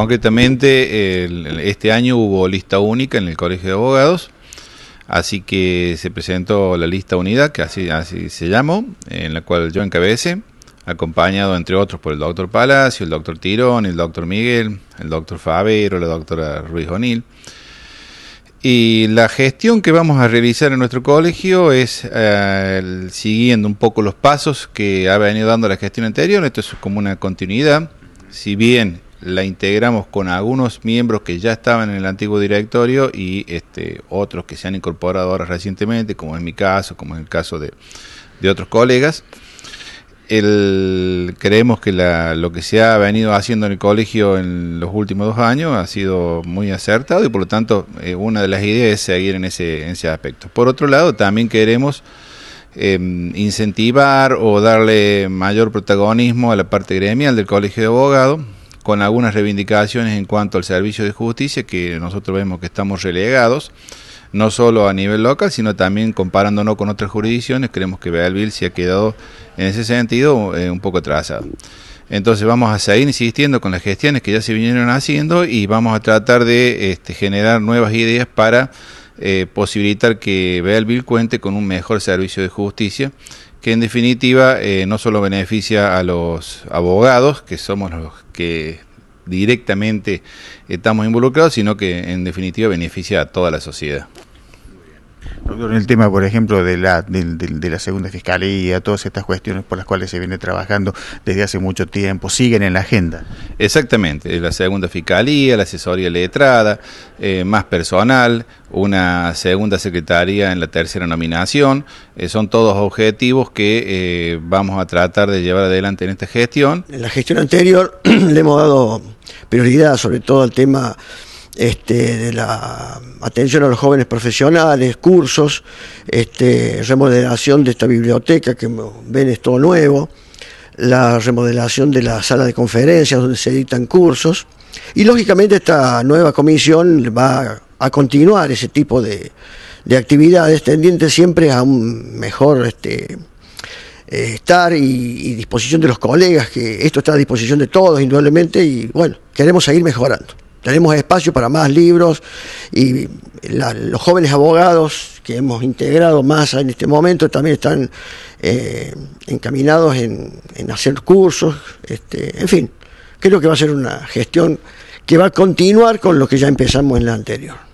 Concretamente, este año hubo lista única en el Colegio de Abogados, así que se presentó la lista unidad, que así, así se llamó, en la cual yo encabece, acompañado entre otros por el doctor Palacio, el doctor Tirón, el doctor Miguel, el doctor o la doctora Ruiz O'Neill. Y la gestión que vamos a realizar en nuestro colegio es eh, siguiendo un poco los pasos que ha venido dando la gestión anterior. Esto es como una continuidad. Si bien la integramos con algunos miembros que ya estaban en el antiguo directorio y este, otros que se han incorporado ahora recientemente, como en mi caso, como en el caso de, otros colegas. creemos que lo que se ha venido haciendo en el colegio en los últimos dos años ha sido muy acertado y por lo tanto eh, una de las ideas es seguir en ese, en ese aspecto. Por otro lado, también queremos em, incentivar o darle mayor protagonismo a la parte gremial del colegio de abogados con algunas reivindicaciones en cuanto al servicio de justicia, que nosotros vemos que estamos relegados, no solo a nivel local, sino también comparándonos con otras jurisdicciones, creemos que Bealville se ha quedado en ese sentido eh, un poco atrasado. Entonces vamos a seguir insistiendo con las gestiones que ya se vinieron haciendo y vamos a tratar de este, generar nuevas ideas para eh, posibilitar que Bealville cuente con un mejor servicio de justicia, que en definitiva eh, no solo beneficia a los abogados, que somos los que directamente estamos involucrados, sino que en definitiva beneficia a toda la sociedad. Doctor, en el tema, por ejemplo, de la, de, la segunda fiscalía, todas estas cuestiones por las cuales se viene trabajando desde hace mucho tiempo, siguen en la agenda. Exactamente, la segunda fiscalía, la asesoría letrada, eh, más personal, una segunda secretaría en la tercera nominación, eh, son todos objetivos que eh, vamos a tratar de llevar adelante en esta gestión. En la gestión anterior le hemos dado prioridad, sobre todo al tema este, de la atención a los jóvenes profesionales, cursos, este, remodelación de esta biblioteca que ven es todo nuevo, la remodelación de la sala de conferencias donde se editan cursos y lógicamente esta nueva comisión va a continuar ese tipo de, de actividades tendientes siempre a un mejor... Este, eh, estar y, disposición de los colegas, que esto está a disposición de todos, indudablemente, y bueno, queremos seguir mejorando. Tenemos espacio para más libros y los jóvenes abogados que hemos integrado más en este momento también están eh, encaminados en, en, hacer cursos, este, en fin, creo que va a ser una gestión que va a continuar con lo que ya empezamos en la anterior.